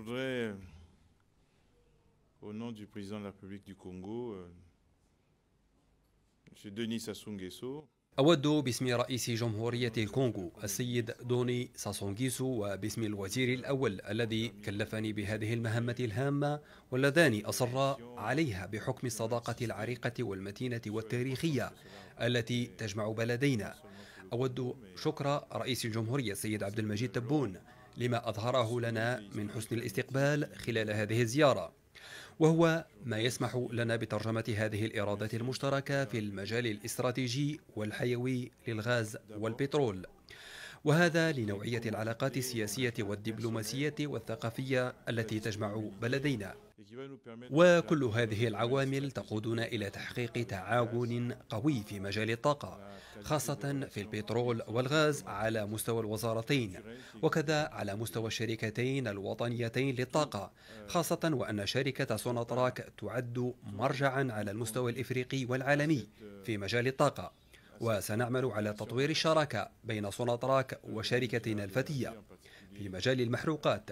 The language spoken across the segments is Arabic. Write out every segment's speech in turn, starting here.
voudrais, au nom du président de la République du Congo, euh, M. Denis Sassou Nguesso, أود باسم رئيس جمهورية الكونغو السيد دوني ساسونغيسو وباسم الوزير الأول الذي كلفني بهذه المهمة الهامة واللذان أصرا عليها بحكم الصداقة العريقة والمتينة والتاريخية التي تجمع بلدينا أود شكر رئيس الجمهورية السيد عبد المجيد تبون لما أظهره لنا من حسن الاستقبال خلال هذه الزيارة وهو ما يسمح لنا بترجمة هذه الإرادات المشتركة في المجال الاستراتيجي والحيوي للغاز والبترول وهذا لنوعية العلاقات السياسية والدبلوماسية والثقافية التي تجمع بلدينا وكل هذه العوامل تقودنا إلى تحقيق تعاون قوي في مجال الطاقة خاصة في البترول والغاز على مستوى الوزارتين وكذا على مستوى الشركتين الوطنيتين للطاقة خاصة وأن شركة سوناتراك تعد مرجعا على المستوى الإفريقي والعالمي في مجال الطاقة وسنعمل على تطوير الشراكة بين سوناتراك وشركتنا الفتية في مجال المحروقات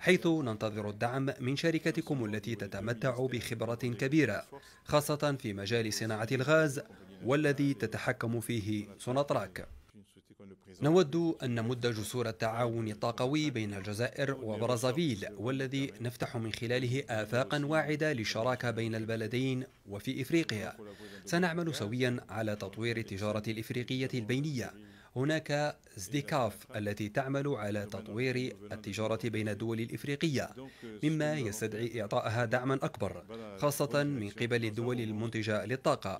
حيث ننتظر الدعم من شركتكم التي تتمتع بخبرة كبيرة خاصة في مجال صناعة الغاز والذي تتحكم فيه سوناطراك نود أن نمد جسور التعاون الطاقوي بين الجزائر وبرازافيل والذي نفتح من خلاله آفاقا واعدة للشراكة بين البلدين وفي إفريقيا سنعمل سويا على تطوير التجارة الإفريقية البينية هناك زديكاف التي تعمل على تطوير التجارة بين الدول الإفريقية مما يستدعي إعطائها دعما أكبر خاصة من قبل الدول المنتجة للطاقة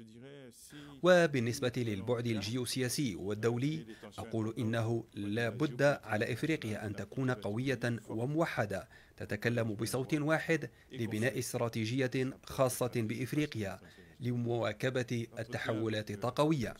وبالنسبة للبعد الجيوسياسي والدولي أقول إنه لا بد على إفريقيا أن تكون قوية وموحدة تتكلم بصوت واحد لبناء استراتيجية خاصة بإفريقيا لمواكبة التحولات الطاقوية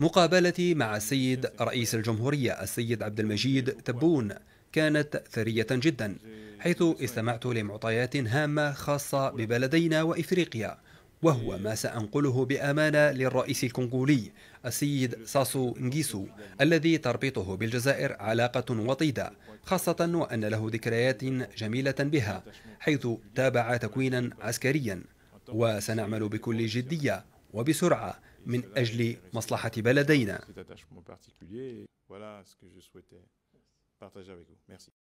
مقابلتي مع السيد رئيس الجمهورية السيد عبد المجيد تبون كانت ثرية جدا حيث استمعت لمعطيات هامة خاصة ببلدينا وإفريقيا وهو ما سأنقله بأمانة للرئيس الكونغولي السيد ساسو نجيسو الذي تربطه بالجزائر علاقة وطيدة خاصة وأن له ذكريات جميلة بها حيث تابع تكوينا عسكريا وسنعمل بكل جدية وبسرعة من أجل مصلحة بلدينا